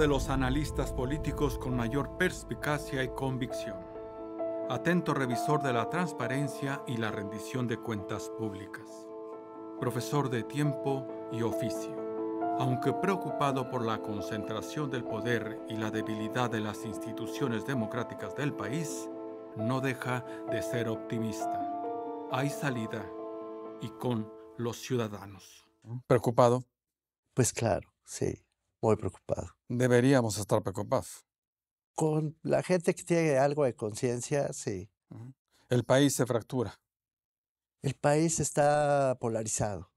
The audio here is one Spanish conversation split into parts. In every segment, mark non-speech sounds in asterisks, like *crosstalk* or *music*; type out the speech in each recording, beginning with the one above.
de los analistas políticos con mayor perspicacia y convicción, atento revisor de la transparencia y la rendición de cuentas públicas, profesor de tiempo y oficio. Aunque preocupado por la concentración del poder y la debilidad de las instituciones democráticas del país, no deja de ser optimista. Hay salida y con los ciudadanos. ¿Preocupado? Pues claro, sí muy preocupado. Deberíamos estar preocupados. Con la gente que tiene algo de conciencia, sí. El país se fractura. El país está polarizado.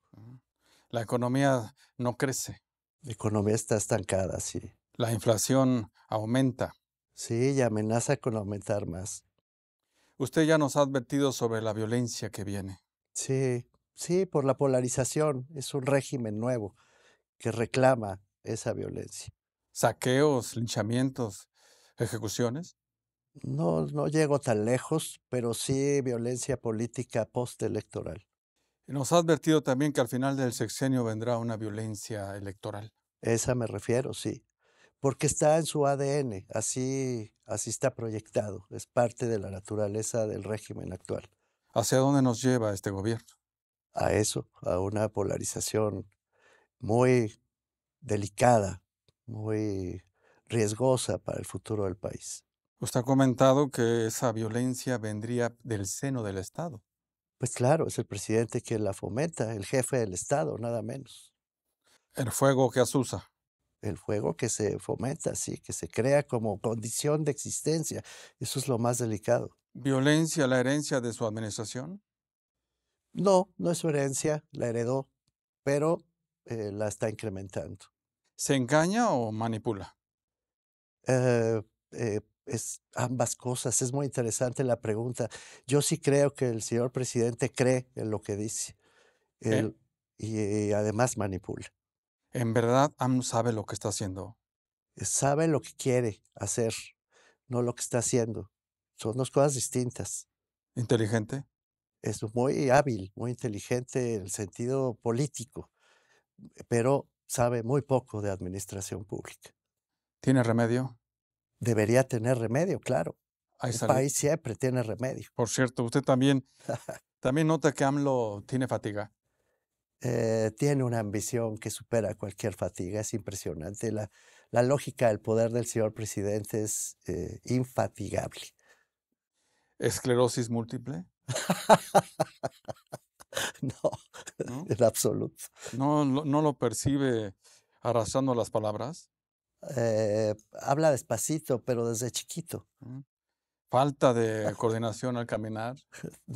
La economía no crece. La economía está estancada, sí. La inflación aumenta. Sí, y amenaza con aumentar más. Usted ya nos ha advertido sobre la violencia que viene. Sí, sí, por la polarización. Es un régimen nuevo que reclama esa violencia. ¿Saqueos, linchamientos, ejecuciones? No, no llego tan lejos, pero mm. sí violencia política postelectoral. Nos ha advertido también que al final del sexenio vendrá una violencia electoral. Esa me refiero, sí. Porque está en su ADN, así, así está proyectado, es parte de la naturaleza del régimen actual. ¿Hacia dónde nos lleva este gobierno? A eso, a una polarización muy delicada, muy riesgosa para el futuro del país. Usted ha comentado que esa violencia vendría del seno del Estado. Pues claro, es el presidente quien la fomenta, el jefe del Estado, nada menos. El fuego que asusa. El fuego que se fomenta, sí, que se crea como condición de existencia. Eso es lo más delicado. ¿Violencia la herencia de su administración? No, no es su herencia, la heredó, pero eh, la está incrementando. ¿Se engaña o manipula? Eh, eh, es ambas cosas. Es muy interesante la pregunta. Yo sí creo que el señor presidente cree en lo que dice y, además manipula. En verdad, sabe lo que está haciendo. Eh, sabe lo que quiere hacer, no lo que está haciendo. Son dos cosas distintas. ¿Inteligente? Es muy hábil, muy inteligente en el sentido político, pero sabe muy poco de administración pública. ¿Tiene remedio? Debería tener remedio, claro. El país siempre tiene remedio. Por cierto, usted también, *laughs* también nota que AMLO tiene fatiga. Eh, tiene una ambición que supera cualquier fatiga, es impresionante. La, la lógica del poder del señor presidente es eh, infatigable. ¿Esclerosis múltiple? *laughs* *laughs* No, en absoluto. ¿No, ¿No, lo percibe arrasando las palabras? Eh, habla despacito, pero desde chiquito. Mm. ¿Falta *laughs* de coordinación al caminar?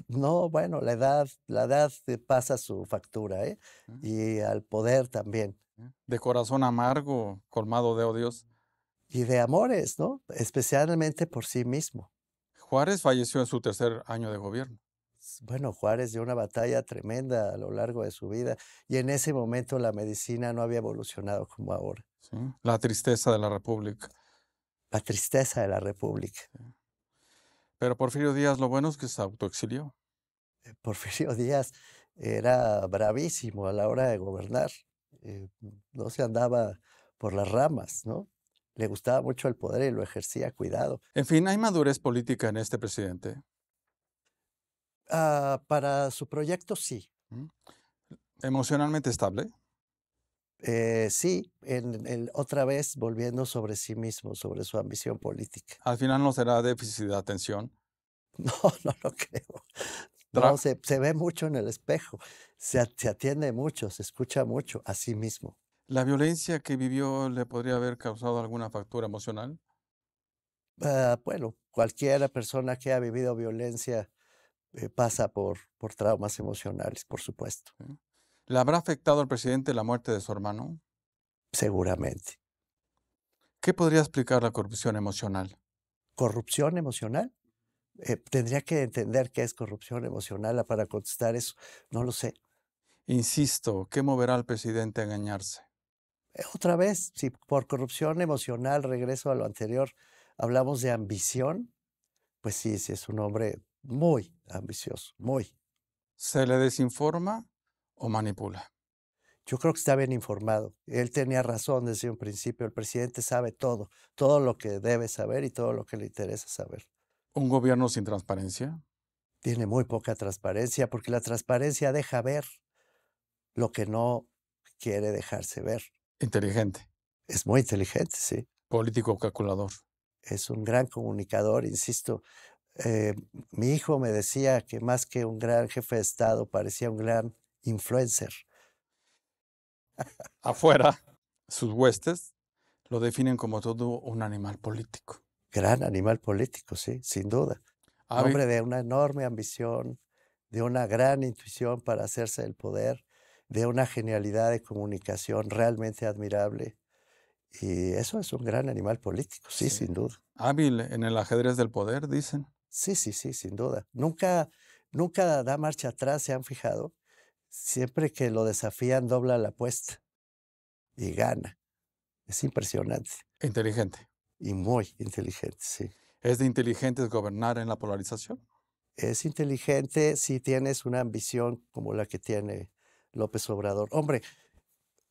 No, bueno, la edad, la edad pasa su factura, ¿eh? ¿eh? Y al poder también. ¿Eh? De corazón amargo, colmado de odios. Y de amores, ¿no? Especialmente por sí mismo. Juárez falleció en su tercer año de gobierno bueno, Juárez dio una batalla tremenda a lo largo de su vida y en ese momento la medicina no había evolucionado como ahora. La tristeza de la República. La tristeza de la República. Pero Porfirio Díaz, lo bueno es que se autoexilió. Eh, Porfirio *laughs* Díaz era bravísimo a la hora de gobernar. Eh, no se andaba por las ramas, ¿no? Le gustaba mucho el poder y lo ejercía cuidado. En fin, ¿hay madurez política en este presidente? Ah, para su proyecto, sí. Mm. ¿Emocionalmente estable? Eh, sí, en, otra vez volviendo sobre sí mismo, sobre su ambición política. ¿Al final no será déficit de atención? *laughs* No, no lo creo. No, se, ve mucho en el espejo, se, se, atiende mucho, se escucha mucho a sí mismo. ¿La violencia que vivió le podría haber causado alguna factura emocional? Ah, bueno, cualquiera persona que ha vivido violencia eh, pasa por, por traumas emocionales, por supuesto. ¿Le habrá afectado al presidente la muerte de su hermano? Seguramente. ¿Qué podría explicar la corrupción emocional? ¿Corrupción emocional? Eh, tendría que entender qué es corrupción emocional ah, para contestar eso. No lo sé. Insisto, ¿qué moverá al presidente a engañarse? Eh, otra vez, si por corrupción emocional, regreso a lo anterior, hablamos de ambición, pues sí, si es un hombre muy ambicioso, muy. ¿Se le desinforma o manipula? Yo creo que está bien informado. Él tenía razón desde un principio. El presidente sabe todo, todo lo que debe saber y todo lo que le interesa saber. ¿Un gobierno sin transparencia? Tiene muy poca transparencia porque la transparencia deja ver lo que no quiere dejarse ver. Inteligente. Es muy inteligente, sí. Político calculador. Es un gran comunicador, insisto. Eh, mi hijo me decía que más que un gran jefe de Estado, parecía un gran influencer. *laughs* Afuera, sus huestes lo definen como todo un animal político. Gran animal político, sí, sin duda. Hombre de una enorme ambición, de una gran intuición para hacerse el poder, de una genialidad de comunicación realmente admirable. Y eso es un gran animal político, sí. sin duda. Hábil en el ajedrez del poder, dicen. Sí, sí, sí, sin duda. Nunca, nunca da marcha atrás, se han fijado. Siempre que lo desafían, dobla la apuesta y gana. Es impresionante. Inteligente. Y muy inteligente, sí. ¿Es de gobernar en la polarización? Es inteligente si tienes una ambición como la que tiene López Obrador. Hombre,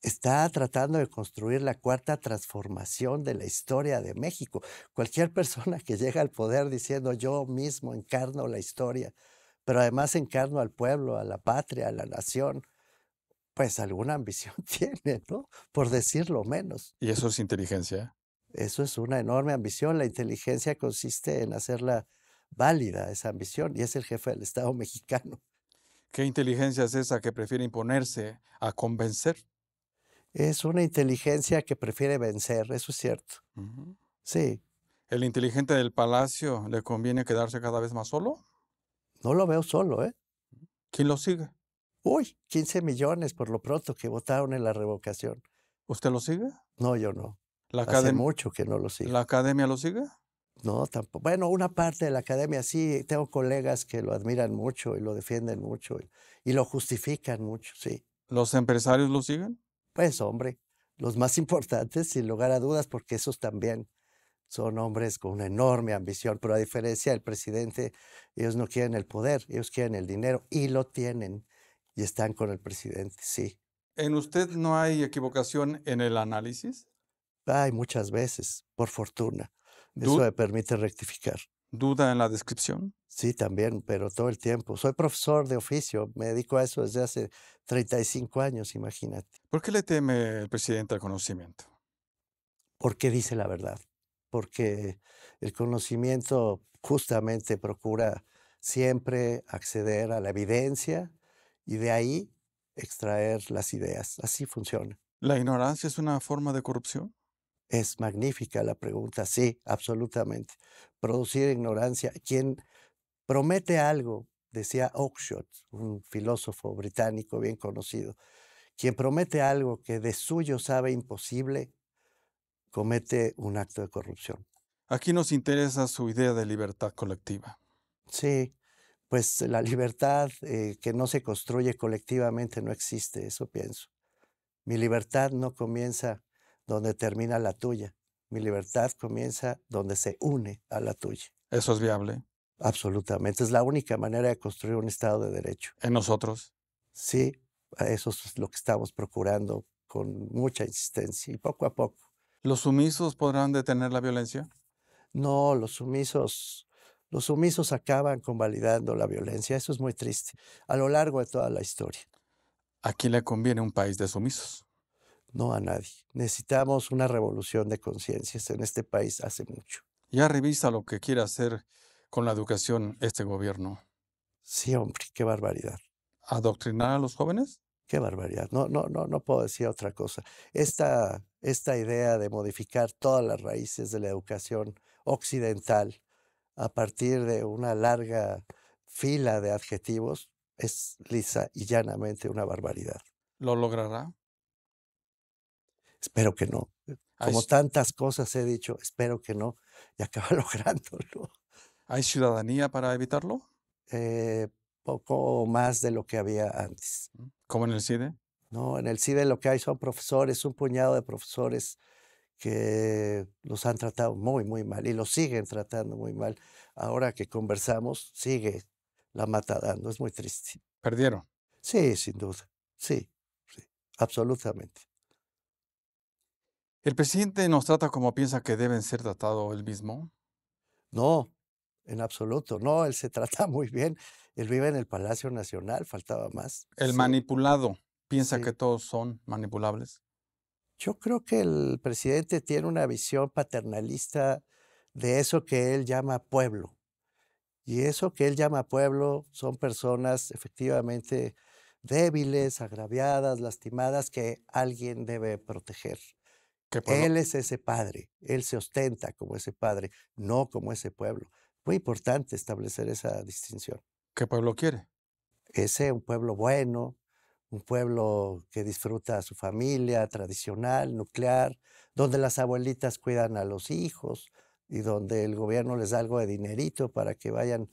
está tratando de construir la cuarta transformación de la historia de México. Cualquier persona que llega al poder diciendo yo mismo encarno la historia, pero además encarno al pueblo, a la patria, a la nación, pues alguna ambición *laughs* tiene, ¿no? Por decirlo menos. ¿Y eso es inteligencia? Eso es una enorme ambición. La inteligencia consiste en hacerla válida, esa ambición, y es el jefe del Estado *laughs* mexicano. ¿Qué inteligencia es esa que prefiere imponerse a convencer? es una inteligencia que prefiere vencer, eso es cierto. Sí. ¿El inteligente del palacio le conviene quedarse cada vez más solo? No lo veo solo, ¿eh? ¿Quién lo sigue? Uy, 15 millones por lo pronto que votaron en la revocación. ¿Usted lo sigue? No, yo no. La Hace mucho que no lo sigue. ¿La academia lo sigue? No, tampoco. Bueno, una parte de la academia sí, tengo colegas que lo admiran mucho y lo defienden mucho y lo justifican mucho, sí. ¿Los empresarios lo siguen? Pues hombre, los más *laughs* importantes, sin lugar a dudas, porque esos también son hombres con una enorme ambición, pero a diferencia del presidente, ellos no quieren el poder, ellos quieren el dinero y lo tienen y están con el presidente, sí. ¿En usted no hay equivocación en el análisis? Hay muchas veces, por fortuna. Eso me permite rectificar duda en la descripción? Sí, también, pero todo el tiempo. Soy profesor de oficio, me dedico a eso desde hace 35 años, imagínate. ¿Por qué le teme el presidente al conocimiento? Porque dice la verdad, porque el conocimiento justamente procura siempre acceder a la evidencia y de ahí extraer las ideas. Así funciona. ¿La ignorancia es una forma de corrupción? Es magnífica la pregunta, sí, absolutamente. Producir ignorancia. Quien promete algo, decía Oakeshott, un filósofo británico bien conocido, quien promete algo que de suyo sabe imposible, comete un acto de corrupción. Aquí nos interesa su idea de libertad colectiva. Sí, pues la libertad eh, que no se construye colectivamente no existe, eso pienso. Mi libertad no comienza donde termina la tuya. Mi libertad comienza donde se une a la tuya. ¿Eso es viable? Absolutamente. Es la única manera de construir un Estado de Derecho. ¿En nosotros? Sí, eso es lo que estamos procurando con mucha insistencia y poco a poco. ¿Los sumisos podrán detener la violencia? No, los sumisos, los sumisos acaban convalidando la violencia. Eso es muy triste a lo largo de toda la historia. ¿A quién le conviene un país de sumisos no a nadie. Necesitamos una revolución de conciencias en este país hace mucho. Ya revisa lo que quiere hacer con la educación este gobierno. Sí, hombre, qué barbaridad. ¿Adoctrinar a los jóvenes? Qué barbaridad. No, no, no, no puedo decir otra cosa. Esta, esta idea de modificar todas las raíces de la educación occidental a partir de una larga fila de adjetivos es lisa y llanamente una barbaridad. ¿Lo logrará? Espero que no. Como tantas cosas he dicho, espero que no, y acaba *laughs* lográndolo. ¿Hay ciudadanía para evitarlo? Eh, poco más de lo que había antes. Mm, ¿Cómo en el CIDE? No, en el CIDE lo que hay son profesores, un puñado de profesores que los han tratado muy, muy mal y los siguen tratando muy mal. Ahora que conversamos, sigue la mata dando, es muy triste. ¿Perdieron? Sí, sin duda, sí, sí absolutamente. ¿El presidente nos trata como piensa que deben ser tratado él mismo? No, en absoluto. No, él se *laughs* trata muy bien. Él vive en el Palacio Nacional, faltaba más. ¿El manipulado piensa que todos son manipulables? Yo creo que el presidente tiene una visión paternalista de eso que él llama pueblo. Y eso que él llama pueblo son personas efectivamente débiles, agraviadas, lastimadas, que alguien debe proteger. Él es ese padre, él se ostenta como ese padre, no como ese pueblo. Muy importante establecer esa distinción. ¿Qué pueblo quiere? Ese, un pueblo bueno, un pueblo que disfruta a su familia tradicional, nuclear, donde las abuelitas cuidan a los hijos y donde el gobierno les da algo de dinerito para que vayan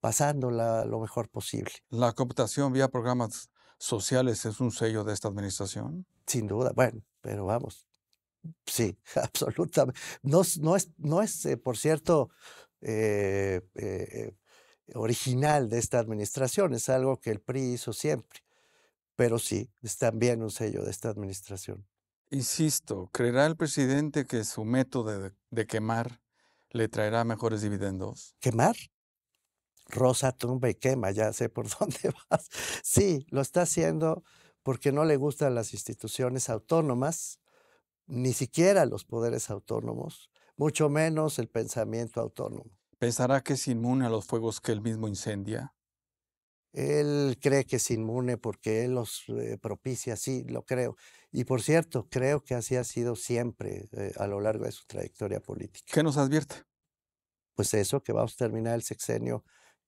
pasándola lo mejor posible. ¿La computación vía programas sociales es un sello de esta administración? Sin duda, bueno, pero vamos, Sí, *laughs* absolutamente. No, es, eh, por cierto, eh, eh, original de esta administración, es algo que el PRI hizo siempre, pero sí, es también un sello de esta administración. Insisto, ¿creerá el presidente que su método de, de quemar le traerá mejores dividendos? ¿Quemar? Rosa tumba y quema, ya sé por *laughs* dónde vas. Sí, lo está haciendo porque no le gustan las instituciones autónomas, ni siquiera los poderes autónomos, mucho menos el pensamiento autónomo. ¿Pensará que es inmune a los fuegos que él mismo incendia? Él cree que es inmune porque él los eh, propicia, sí, lo creo. Y por cierto, creo que así ha sido siempre eh, a lo largo de su trayectoria política. ¿Qué nos advierte? Pues eso, que vamos a terminar el sexenio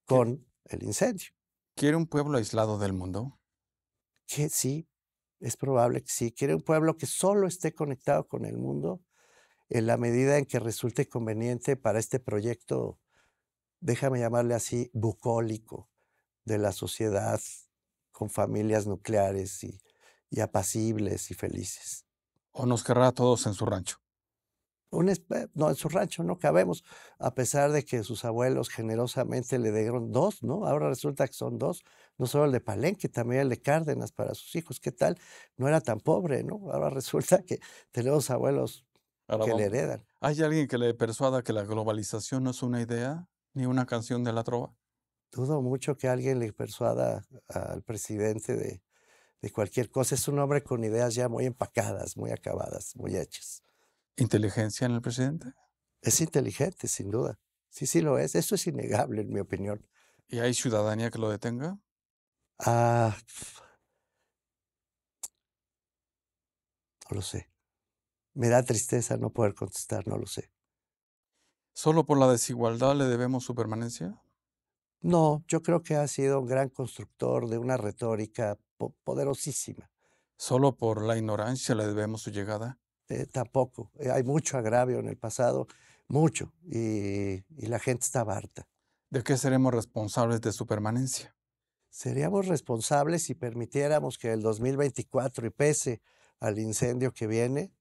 con el incendio. ¿Quiere un pueblo aislado del mundo? Que sí, es probable que sí. Quiere un pueblo que solo esté conectado con el mundo en la medida en que resulte conveniente para este proyecto, déjame llamarle así, bucólico de la sociedad con familias nucleares y, apacibles y felices. O nos querrá a todos en su rancho. Eh, no, en su rancho no cabemos, a pesar de que sus abuelos generosamente le dieron dos, ¿no? Ahora resulta que son dos, no solo el de Palenque, también el de Cárdenas para sus hijos, ¿qué tal? No era tan pobre, ¿no? Ahora resulta que tenemos abuelos que le heredan. ¿Hay alguien que le persuada que la globalización no es una idea ni una canción de la trova? Dudo mucho que alguien le persuada al presidente de, de cualquier cosa. Es un hombre con ideas ya muy empacadas, muy acabadas, muy hechas inteligencia en el presidente? Es inteligente, sin duda. Sí, sí lo es. Eso es innegable, en mi opinión. ¿Y hay ciudadanía que lo detenga? Ah, no lo sé. Me da tristeza no poder contestar, no lo sé. ¿Solo por la desigualdad le debemos su permanencia? No, yo creo que ha sido un gran constructor de una retórica poderosísima. ¿Solo por la ignorancia le debemos su llegada? Eh, tampoco. Eh, hay mucho agravio en el pasado, mucho, y, la gente está harta. ¿De qué seremos responsables de su permanencia? Seríamos responsables si permitiéramos que el 2024, y pese al incendio que viene,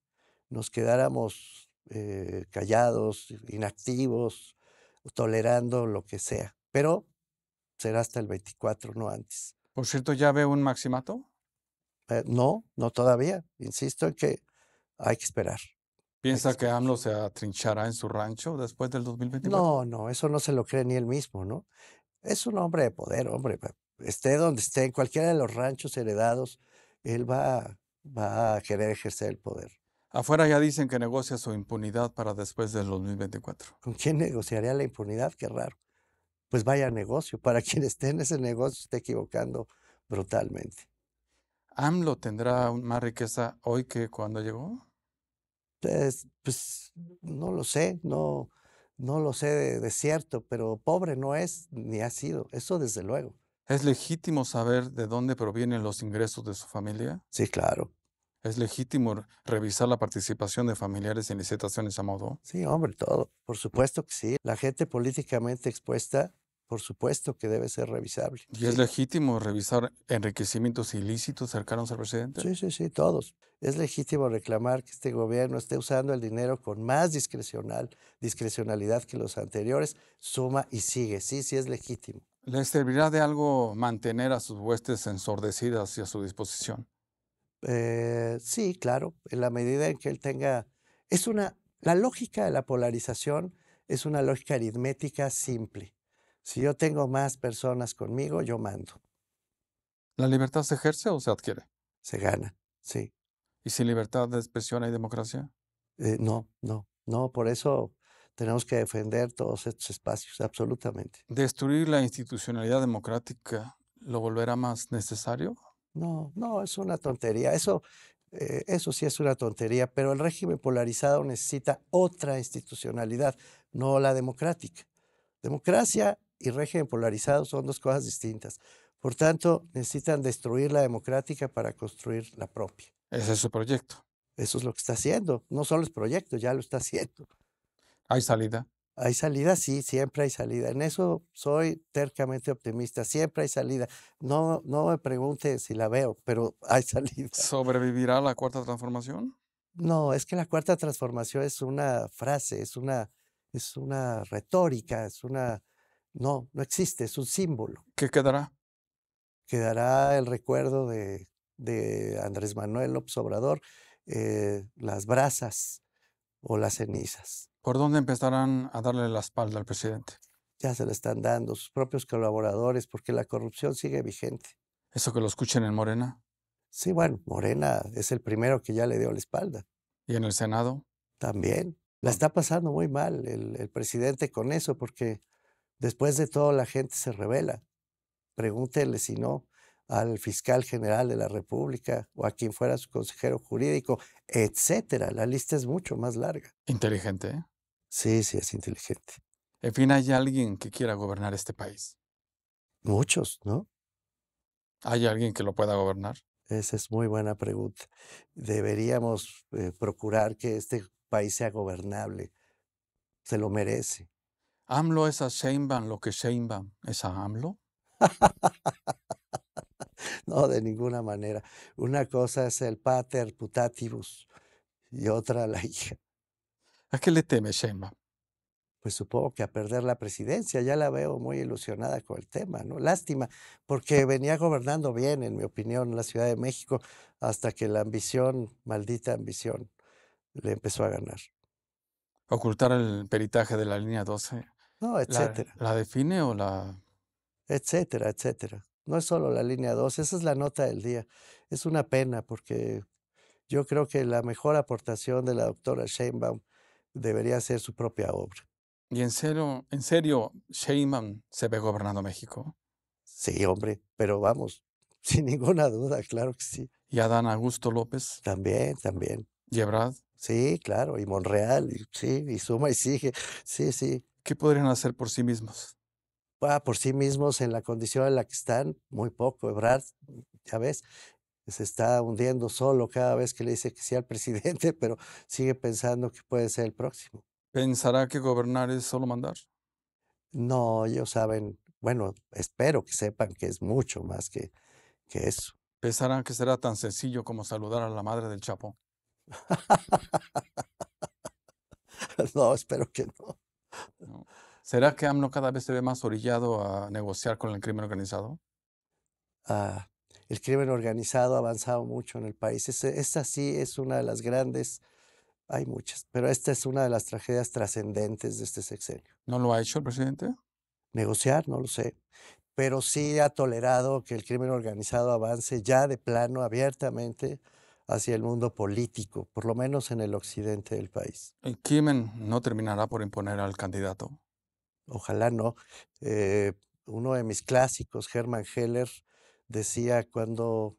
nos quedáramos eh, callados, inactivos, tolerando lo que sea. Pero será hasta el 24, no antes. Por cierto, ¿ya ve un maximato? no, no todavía. Insisto en que hay que esperar. ¿Piensa que, AMLO se atrinchará en su rancho después del 2024? No, no, eso no se lo cree ni él mismo, ¿no? Es un hombre de poder, hombre. Esté donde esté, en cualquiera de los ranchos heredados, él va, a querer ejercer el poder. Afuera ya dicen que negocia su impunidad para después del 2024. ¿Con quién negociaría la impunidad? Qué raro. Pues vaya negocio. Para *laughs* quien esté en ese negocio, está equivocando brutalmente. ¿AMLO tendrá más riqueza hoy que cuando llegó? pues no lo sé, no, no lo sé de, de, cierto, pero pobre no es ni ha sido, eso desde luego. ¿Es legítimo saber de dónde provienen los ingresos de su familia? Sí, claro. ¿Es legítimo revisar la participación de familiares en licitaciones a modo? Sí, hombre, todo. Por supuesto que sí. La gente políticamente expuesta por supuesto que debe ser revisable. ¿Y es legítimo revisar enriquecimientos ilícitos cercanos al presidente? Sí, sí, sí, todos. Es legítimo reclamar que este gobierno esté usando el dinero con más discrecional, discrecionalidad que los anteriores, suma y sigue. Sí, sí es legítimo. ¿Le servirá de algo mantener a sus huestes ensordecidas y a su disposición? Eh, sí, claro, en la medida en que él tenga... Es una... La lógica de la polarización es una lógica aritmética simple si yo tengo más personas conmigo, yo mando. ¿La libertad se ejerce o se adquiere? Se gana, sí. ¿Y sin libertad de expresión hay democracia? Eh, no, no, no. Por eso tenemos que defender todos estos espacios, absolutamente. ¿Destruir la institucionalidad democrática lo volverá más necesario? No, no, es una tontería. Eso, eh, eso sí es una tontería, pero el régimen polarizado necesita otra institucionalidad, no la democrática. Democracia y régimen polarizado son dos cosas distintas. Por tanto, necesitan destruir la democrática para construir la propia. Ese es su proyecto. Eso es lo que está haciendo. No solo es proyecto, ya lo está haciendo. ¿Hay salida? Hay salida, sí, siempre hay salida. En eso soy tercamente optimista, siempre hay salida. No, no me pregunte si la veo, pero *laughs* hay salida. ¿Sobrevivirá la cuarta transformación? No, es que la cuarta transformación es una frase, es una, es una retórica, es una no, no existe, es un símbolo. ¿Qué quedará? Quedará el recuerdo de, de Andrés Manuel López Obrador, eh, las brasas o las cenizas. ¿Por dónde empezarán a darle la espalda al presidente? Ya se le están dando sus propios colaboradores porque la corrupción sigue vigente. ¿Eso que lo escuchen en Morena? Sí, bueno, Morena es el primero que ya le dio la espalda. ¿Y en el Senado? También. La ah. está pasando muy mal el, el presidente con eso porque Después de todo, la gente se revela. Pregúntele si no al fiscal general de la República o a quien fuera su consejero jurídico, etcétera. La lista es mucho más larga. Inteligente, ¿eh? Sí, sí, es inteligente. En fin, ¿hay alguien que quiera gobernar este país? Muchos, ¿no? ¿Hay alguien que lo pueda gobernar? Esa es muy buena pregunta. Deberíamos eh, procurar que este país sea gobernable. Se lo merece. AMLO es a Sheinbaum lo que Sheinbaum es a AMLO. *laughs* no, de ninguna manera. Una cosa es el pater putativus y otra la hija. ¿A qué le teme Sheinbaum? Pues supongo que a perder la presidencia. Ya la veo muy ilusionada con el tema, ¿no? Lástima, porque venía gobernando bien, en mi opinión, la Ciudad de México, hasta que la ambición, maldita ambición, le empezó a ganar. Ocultar el peritaje de la línea 12 no, etcétera. ¿La, define o la...? Etcétera, etcétera. No es solo la línea dos esa es la nota del día. Es una pena porque yo creo que la mejor aportación de la doctora Sheinbaum debería ser su propia obra. ¿Y en serio, en serio Sheinbaum se ve gobernando México? Sí, hombre, pero vamos, *laughs* sin ninguna duda, claro que sí. ¿Y Adán Augusto López? También, también. ¿Y Ebrard? Sí, claro, y Monreal, sí, y suma y sigue. Sí, sí. ¿qué podrían hacer por sí mismos? Ah, por sí mismos, en la condición en la que están, muy poco. Ebrard, ¿eh? ya ves, se está hundiendo solo cada vez que le dice que sea el presidente, *laughs* pero sigue pensando que puede ser el próximo. ¿Pensará que gobernar es solo mandar? No, ellos saben, bueno, espero que sepan que es mucho más que, que eso. ¿Pensarán que será tan sencillo como saludar a la madre del Chapo? *laughs* no, espero que no. ¿Será que AMLO cada vez se ve más orillado a negociar con el crimen organizado? Ah, el crimen organizado ha avanzado mucho en el país. esta sí es una de las grandes, hay muchas, pero esta es una de las tragedias trascendentes de este sexenio. ¿No lo ha hecho el presidente? Negociar, no lo sé. Pero sí ha tolerado que el crimen organizado avance ya de plano, abiertamente, hacia el mundo político, por lo menos en el occidente del país. ¿Kimen no terminará por imponer al candidato? Ojalá no. Eh, uno de mis clásicos, Hermann Heller, decía cuando,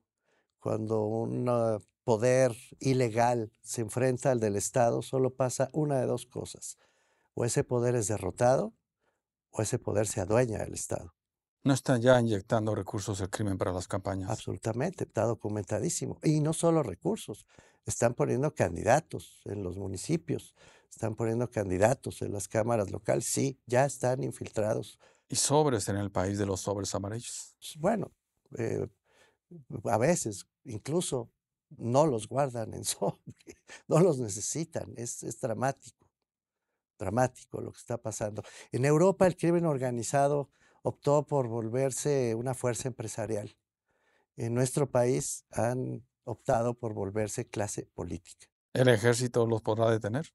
cuando un ah, poder ilegal se enfrenta al del Estado, solo pasa una de dos cosas. O ese poder es derrotado o ese poder se adueña del Estado. ¿No están ya inyectando recursos del crimen para las campañas? Absolutamente, está documentadísimo. Y no solo recursos, están poniendo candidatos en los municipios, están poniendo candidatos en las cámaras locales, sí, ya están infiltrados. ¿Y sobres en el país de los sobres amarillos? Pues, bueno, eh, a veces incluso no los guardan en *laughs* sobre, no los necesitan, es dramático, dramático lo que está pasando. En Europa el crimen organizado optó por volverse una fuerza empresarial. En nuestro país han optado por volverse clase política. ¿El ejército los podrá detener?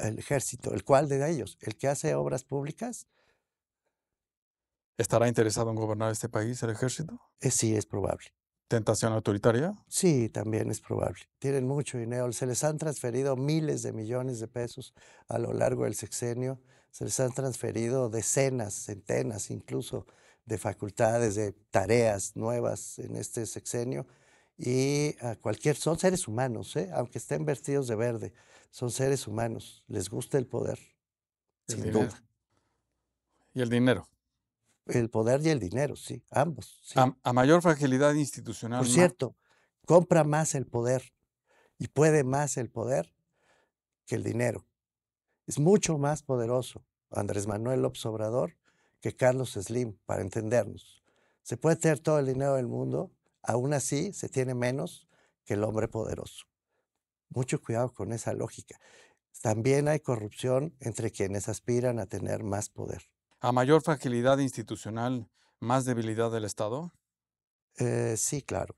El ejército, ¿el cual de ellos? ¿El que hace obras públicas? ¿Estará interesado en gobernar este país el ejército? Eh, sí, es probable. ¿Tentación autoritaria? Sí, también es probable. Tienen mucho dinero. Se les han transferido miles de millones de pesos a lo largo del sexenio se les han transferido decenas, centenas incluso de facultades, de tareas nuevas en este sexenio. Y a cualquier, son seres humanos, ¿eh? aunque estén vestidos de verde, son seres humanos, les gusta el poder, sin duda. ¿Y el dinero? El poder y el dinero, sí, ambos. a, mayor fragilidad institucional. Por cierto, compra más el poder y puede más el poder que el dinero. Es mucho más poderoso Andrés Manuel López Obrador que Carlos Slim, para entendernos. Se puede tener todo el dinero del mundo, aún así se tiene menos que el hombre poderoso. Mucho cuidado con esa lógica. También hay corrupción entre quienes aspiran a tener más poder. ¿A mayor fragilidad institucional, más debilidad del Estado? Eh, sí, claro.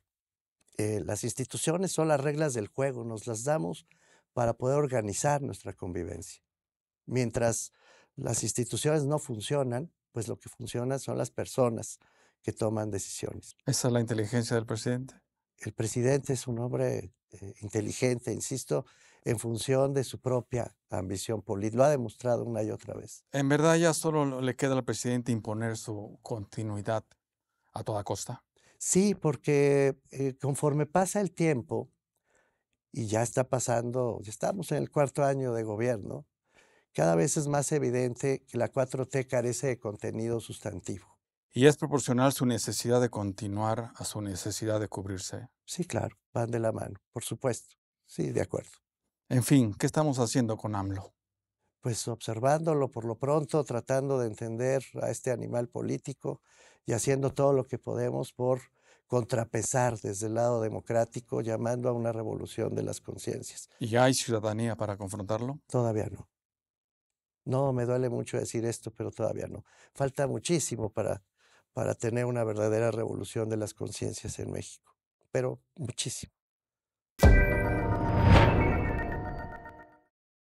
Eh, las instituciones son las reglas del juego, nos las damos para poder organizar nuestra convivencia. Mientras las instituciones no funcionan, pues lo que funciona son las personas que toman decisiones. ¿Esa es la inteligencia del presidente? El presidente es un hombre eh, inteligente, insisto, en función de su propia ambición política. Lo ha demostrado una y otra vez. En verdad ya solo le queda al presidente imponer su continuidad a toda costa. Sí, porque eh, conforme pasa el tiempo, y ya está pasando, ya estamos en el cuarto año de gobierno, cada vez es más evidente que la 4T carece de contenido sustantivo. ¿Y es proporcional su necesidad de continuar a su necesidad de cubrirse? Sí, claro, van de la mano, por supuesto. Sí, de acuerdo. En fin, ¿qué estamos haciendo con AMLO? Pues observándolo por lo pronto, tratando de entender a este animal político y haciendo todo lo que podemos por contrapesar desde el lado democrático, llamando a una revolución de las conciencias. ¿Y hay ciudadanía para confrontarlo? Todavía no. No, me duele mucho decir esto, pero todavía no. Falta muchísimo para, para tener una verdadera revolución de las conciencias en México, pero muchísimo.